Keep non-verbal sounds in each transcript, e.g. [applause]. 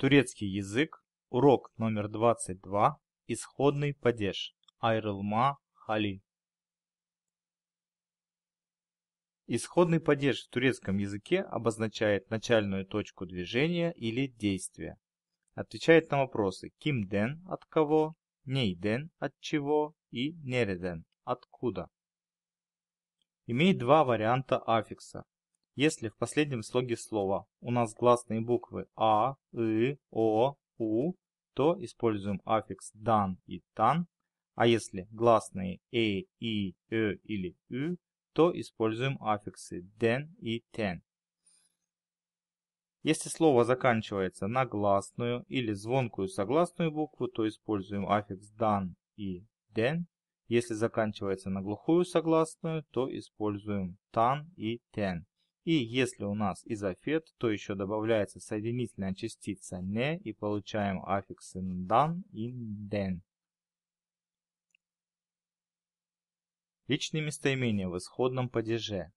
Турецкий язык. Урок номер 22. Исходный падеж. Айрлма Хали. Исходный падеж в турецком языке обозначает начальную точку движения или действия. Отвечает на вопросы ким ден от кого, ней ден от чего и нереден откуда. Имеет два варианта аффикса если в последнем слоге слова у нас гласные буквы А, И, О, У, то используем аффикс «дан» и «тан», а если гласные «э», «и», «э» или «ü», то используем аффиксы «ден» и «тен». Если слово заканчивается на гласную или звонкую согласную букву, то используем аффикс «дан» и «ден». Если заканчивается на глухую согласную, то используем «тан» и «тен». И если у нас изофет, то еще добавляется соединительная частица «не» и получаем аффиксы «дан» и «ден». Личные местоимения в исходном падеже.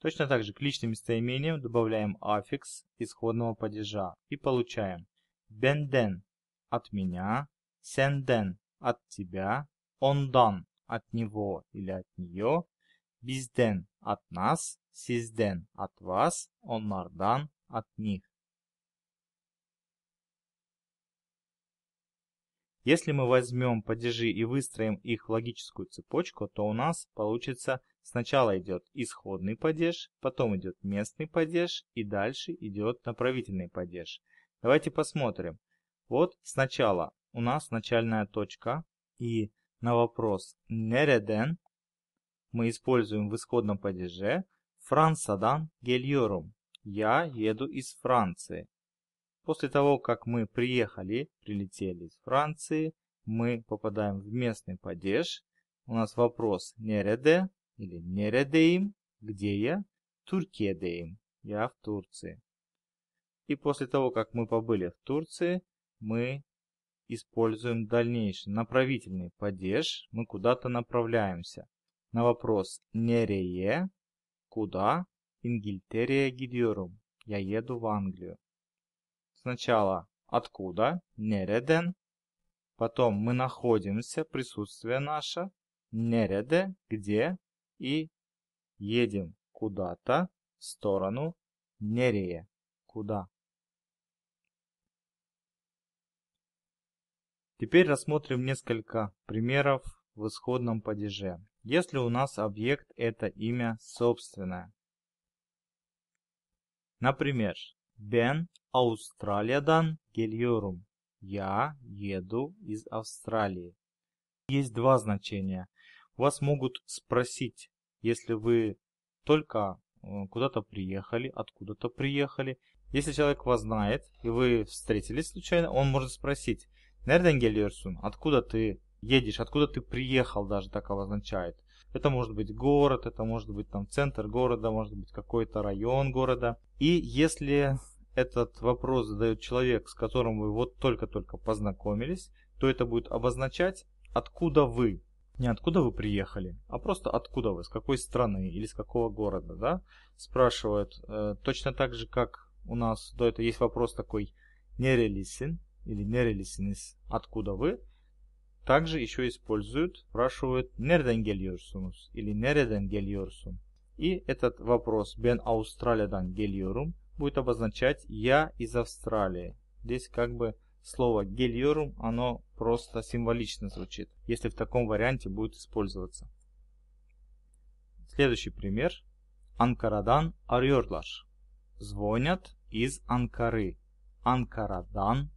Точно так же к личным местоимениям добавляем аффикс исходного падежа и получаем «бенден» – от меня, «сенден» – от тебя, «ондан» – от него или от нее, «бизден» – от нас, Sizden at vas, onlardan от них. Если мы возьмем падежи и выстроим их в логическую цепочку, то у нас получится сначала идет исходный падеж, потом идет местный падеж и дальше идет направительный падеж. Давайте посмотрим. Вот сначала у нас начальная точка и на вопрос «Нереден» мы используем в исходном падеже Франсадан гельyorum. Я еду из Франции. После того, как мы приехали, прилетели из Франции, мы попадаем в местный падеж. У нас вопрос «Нереде?» или «Нередеим?» «Где я?» «Туркедеим?» «Я в Турции». И после того, как мы побыли в Турции, мы используем дальнейший направительный падеж. Мы куда-то направляемся. На вопрос «Нерее?» Куда? Ингильтерия gidiyorum. Я еду в Англию. Сначала откуда? Нереден. Потом мы находимся, присутствие наше. Нереде, где? И едем куда-то в сторону Нерее. Куда? Теперь рассмотрим несколько примеров в исходном падеже, если у нас объект – это имя собственное. Например, Ben Australiadan Geliorum – «Я еду из Австралии». Есть два значения. Вас могут спросить, если вы только э, куда-то приехали, откуда-то приехали. Если человек вас знает, и вы встретились случайно, он может спросить, «Нерден Гелиорсун, откуда ты едешь, откуда ты приехал даже так обозначает. Это может быть город, это может быть там центр города, может быть какой-то район города. И если этот вопрос задает человек, с которым вы вот только-только познакомились, то это будет обозначать, откуда вы. Не откуда вы приехали, а просто откуда вы, с какой страны или с какого города, да? Спрашивают. Э, точно так же, как у нас до этого есть вопрос такой нерелисин или нерелисинис, откуда вы? Также еще используют, спрашивают «Nereden geliyorsunuz?» или «Nereden geliyorsun?» И этот вопрос «Ben Australia'dan geliyorum» будет обозначать «Я из Австралии». Здесь как бы слово «гельорум» оно просто символично звучит, если в таком варианте будет использоваться. Следующий пример. Анкарадан арьорлар. Звонят из Анкары. Анкарадан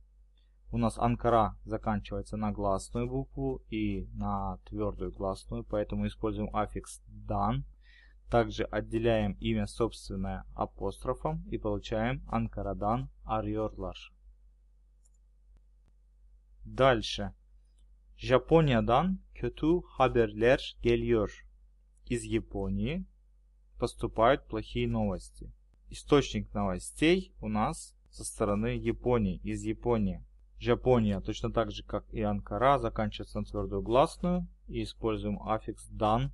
у нас анкара заканчивается на гласную букву и на твердую гласную, поэтому используем аффикс «дан». Также отделяем имя собственное апострофом и получаем анкарадан арьорлаш. Дальше. Japonya'dan kötü хаберлер geliyor. Из Японии поступают плохие новости. Источник новостей у нас со стороны Японии, из Японии. Япония, точно так же, как и Анкара, заканчивается на твердую гласную и используем аффикс «дан»,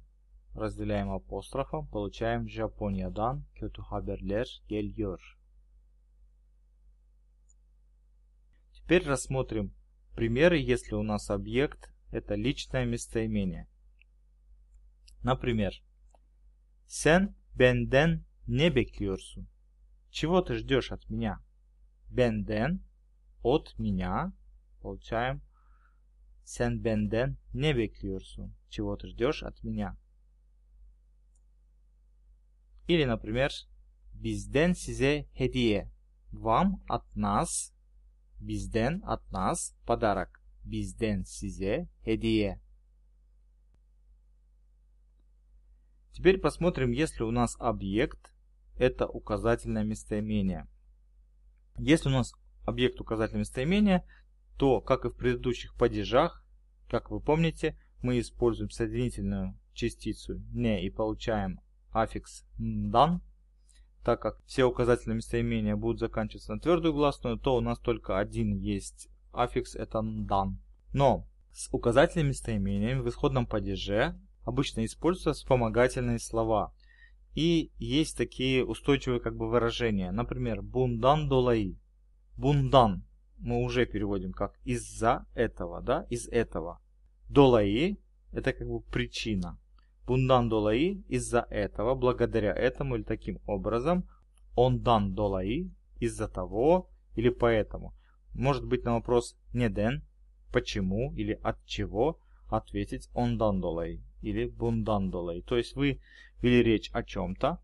разделяем апострофом, получаем Япония «дан», «кёту хаберлер», «гельёр». Теперь рассмотрим примеры, если у нас объект – это личное местоимение. Например, сен бенден не бекьюрсу. «Чего ты ждешь от меня?» Бенден от меня получаем sen benden не bekliyorsun? Чего ты ждешь от меня? Или, например, bizden сизе хедие Вам от нас, bizden от нас подарок. Bizden сизе хедие Теперь посмотрим, если у нас объект – это указательное местоимение. Если у нас объект указателя местоимения, то, как и в предыдущих падежах, как вы помните, мы используем соединительную частицу «не» и получаем аффикс «дан», так как все указатели местоимения будут заканчиваться на твердую гласную, то у нас только один есть аффикс, это «дан». Но с указателями местоимения в исходном падеже обычно используются вспомогательные слова. И есть такие устойчивые как бы выражения, например, «бундан долаи», Бундан мы уже переводим как из-за этого, да, из этого. Долаи – это как бы причина. Бундан долаи – из-за этого, благодаря этому или таким образом. Он дан долаи – из-за того или поэтому. Может быть на вопрос не ден, почему или от чего ответить он дан долаи или бундан долаи. То есть вы вели речь о чем-то,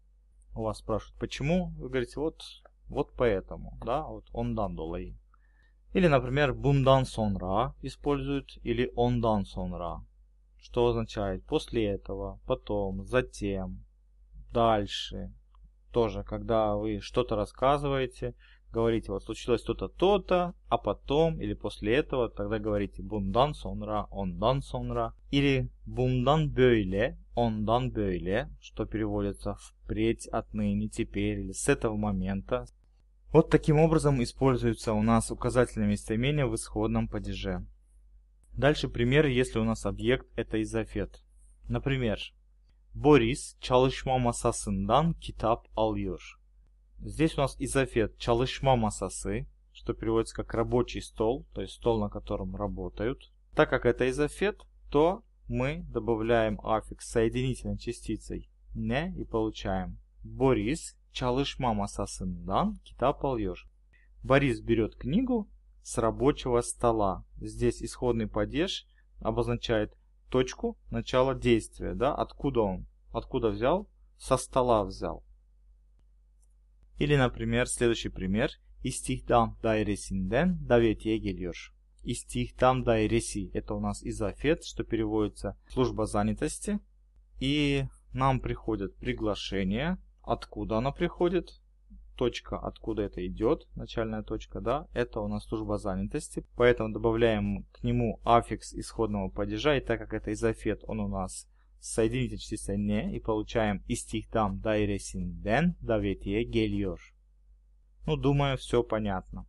у вас спрашивают, почему, вы говорите, вот вот поэтому, да, вот ondan dolayı. Или, например, bundan sonra используют, или ondan sonra, что означает после этого, потом, затем, дальше. Тоже, когда вы что-то рассказываете, говорите, вот случилось то-то, то-то, а потом или после этого, тогда говорите bundan sonra, ondan sonra, или bundan böyle, ondan böyle, что переводится впредь, отныне, теперь, или с этого момента, вот таким образом используются у нас указатели местоимения в исходном падеже. Дальше примеры, если у нас объект – это изофет. Например, Борис чалышма masasından китап alıyor. Здесь у нас изофет чалышма masası, что переводится как рабочий стол, то есть стол, на котором работают. Так как это изофет, то мы добавляем аффикс соединительной частицей «не» и получаем Борис çalışma masasından kitap алешь. Борис берет книгу с рабочего стола. Здесь исходный падеж обозначает точку начала действия, да, откуда он, откуда взял, со стола взял. Или, например, следующий пример. İstihdam dairesinden davetiye geliyor. İstihdam dairesi – это у нас изофет, что переводится служба занятости. И нам приходят приглашения откуда она приходит, точка, откуда это идет, начальная точка, да, это у нас служба занятости, поэтому добавляем к нему аффикс исходного падежа, и так как это изофет, он у нас соединитель частица «не» и получаем «истихдам дайресинден даветие гельёр». Ну, думаю, все понятно.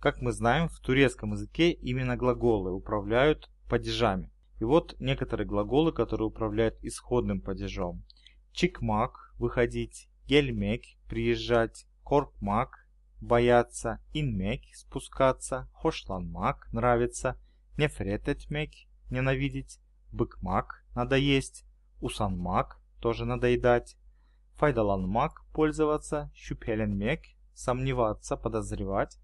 Как мы знаем, в турецком языке именно глаголы управляют падежами. И вот некоторые глаголы, которые управляют исходным падежом. Чикмак – выходить, гельмек – приезжать, коркмак – бояться, инмек – спускаться, хошланмак – нравится, нефрететмек – ненавидеть, быкмак – надо есть, усанмак – тоже надоедать, файдаланмак – пользоваться, щупеленмек – сомневаться, подозревать,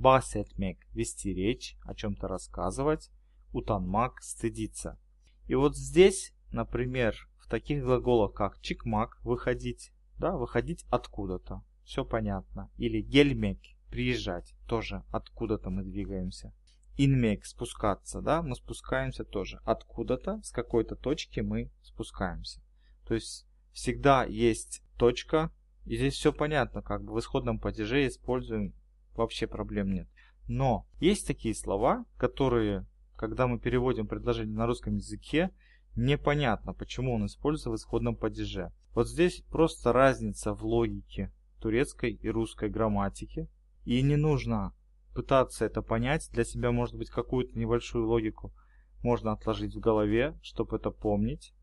басетмек – вести речь, о чем-то рассказывать, утанмак, стыдиться. И вот здесь, например, в таких глаголах, как чикмак, выходить, да, выходить откуда-то, все понятно. Или гельмек, приезжать, тоже откуда-то мы двигаемся. Инмек, спускаться, да, мы спускаемся тоже откуда-то, с какой-то точки мы спускаемся. То есть всегда есть точка, и здесь все понятно, как бы в исходном падеже используем, вообще проблем нет. Но есть такие слова, которые когда мы переводим предложение на русском языке, непонятно, почему он используется в исходном падеже. Вот здесь просто разница в логике турецкой и русской грамматики. И не нужно пытаться это понять. Для себя, может быть, какую-то небольшую логику можно отложить в голове, чтобы это помнить.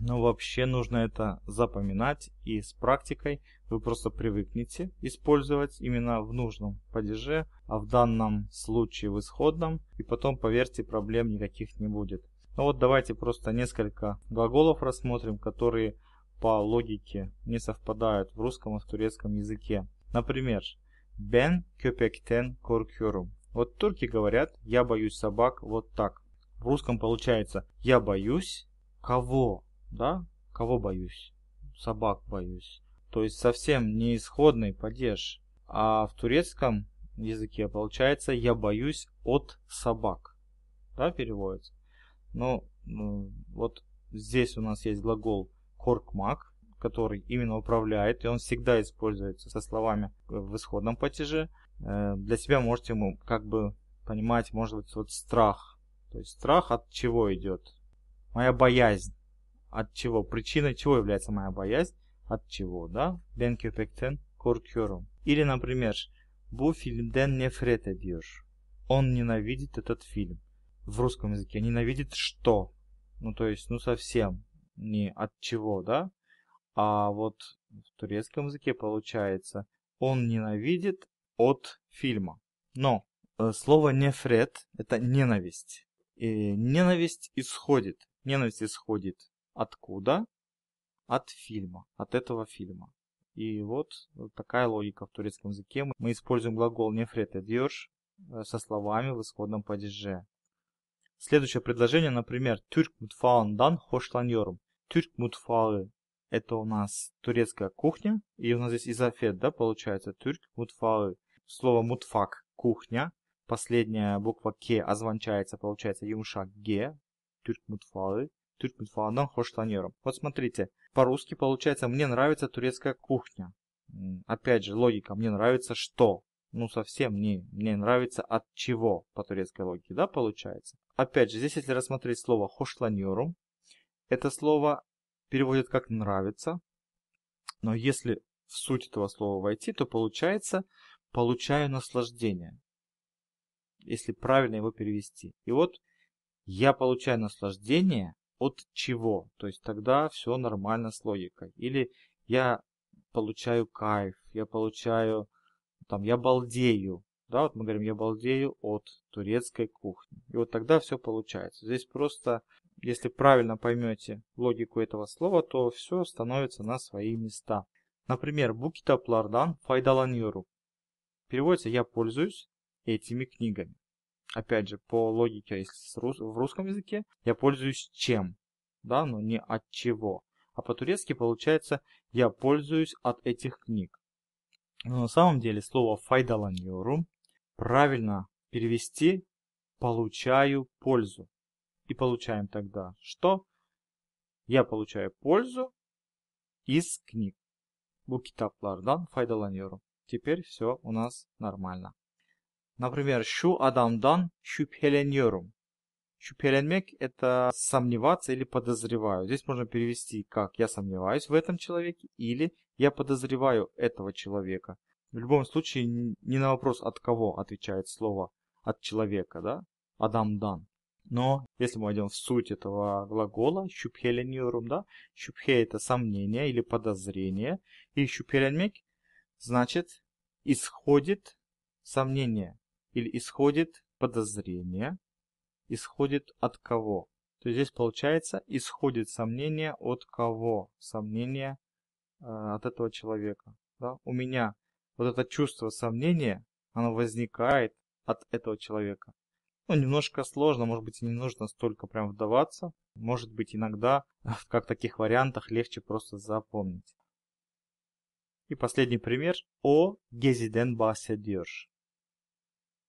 Но вообще нужно это запоминать и с практикой вы просто привыкнете использовать именно в нужном падеже, а в данном случае в исходном. И потом, поверьте, проблем никаких не будет. Ну вот давайте просто несколько глаголов рассмотрим, которые по логике не совпадают в русском и в турецком языке. Например, «ben köpekten korkuyorum». Вот турки говорят «я боюсь собак» вот так. В русском получается «я боюсь кого?» да? Кого боюсь? Собак боюсь. То есть совсем не исходный падеж. А в турецком языке получается «я боюсь от собак». Да, переводится? Ну, ну, вот здесь у нас есть глагол «коркмак», который именно управляет, и он всегда используется со словами в исходном падеже. Э, для себя можете ему как бы понимать, может быть, вот страх. То есть страх от чего идет? Моя боязнь от чего, причиной чего является моя боязнь, от чего, да? Ben köpekten korkuyorum. Или, например, bu filmden nefret ediyor. Он ненавидит этот фильм. В русском языке ненавидит что? Ну, то есть, ну, совсем не от чего, да? А вот в турецком языке получается он ненавидит от фильма. Но э, слово нефред – это ненависть. И ненависть исходит. Ненависть исходит Откуда? От фильма, от этого фильма. И вот такая логика в турецком языке. Мы используем глагол «нефрет эдёшь» со словами в исходном падеже. Следующее предложение, например, «Türk mutfağından hoşlanıyorum». «Türk mutfağı» — это у нас турецкая кухня, и у нас здесь изофет, да, получается, «Türk mutfağı». Слово «мутфак» — «кухня», последняя буква ке озвончается, получается, юмшак «ге», «Türk mutfağı». Türk mutfağından hoşlanıyorum. Вот смотрите, по-русски получается «мне нравится турецкая кухня». Опять же, логика «мне нравится что?» Ну, совсем не «мне нравится от чего» по турецкой логике, да, получается? Опять же, здесь если рассмотреть слово «хошланьорум», это слово переводит как «нравится», но если в суть этого слова войти, то получается «получаю наслаждение», если правильно его перевести. И вот я получаю наслаждение от чего. То есть тогда все нормально с логикой. Или я получаю кайф, я получаю, там, я балдею. Да, вот мы говорим, я балдею от турецкой кухни. И вот тогда все получается. Здесь просто, если правильно поймете логику этого слова, то все становится на свои места. Например, "Букита Плардан" faydalanıyorum. Переводится «я пользуюсь этими книгами» опять же, по логике, а если с рус... в русском языке, я пользуюсь чем, да, но не от чего. А по-турецки получается «я пользуюсь от этих книг». Но на самом деле слово «файдаланьорум» правильно перевести «получаю пользу». И получаем тогда что? Я получаю пользу из книг. Bu kitaplardan faydalanıyorum. Теперь все у нас нормально. Например, «şu adamdan şüpheleniyorum». Щупеленмек – это сомневаться или подозреваю. Здесь можно перевести как «я сомневаюсь в этом человеке» или «я подозреваю этого человека». В любом случае, не на вопрос «от кого» отвечает слово «от человека», да? «Адам дан». Но если мы идем в суть этого глагола «щупхеленюрум», да? «Щупхе» – это сомнение или подозрение, и «щупеленмек» значит «исходит сомнение». Или исходит подозрение, исходит от кого? То есть здесь получается исходит сомнение от кого? Сомнение э, от этого человека. Да? У меня вот это чувство сомнения, оно возникает от этого человека. Ну, немножко сложно, может быть, не нужно столько прям вдаваться. Может быть, иногда, [laughs] как в таких вариантах, легче просто запомнить. И последний пример. О гезиден bahsediyor.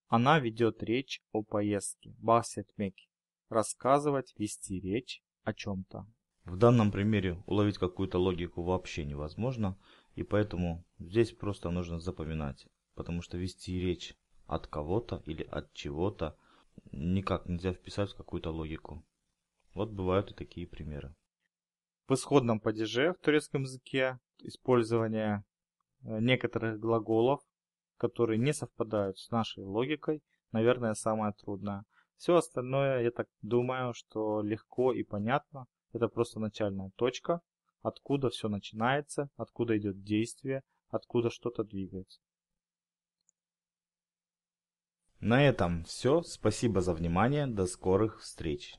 Она ведет речь о поездке, Басет-Мекки. рассказывать, вести речь о чем-то. В данном примере уловить какую-то логику вообще невозможно, и поэтому здесь просто нужно запоминать, потому что вести речь от кого-то или от чего-то никак нельзя вписать в какую-то логику. Вот бывают и такие примеры. В исходном падеже в турецком языке использование э, некоторых глаголов которые не совпадают с нашей логикой, наверное, самое трудное. Все остальное, я так думаю, что легко и понятно. Это просто начальная точка, откуда все начинается, откуда идет действие, откуда что-то двигается. На этом все. Спасибо за внимание. До скорых встреч.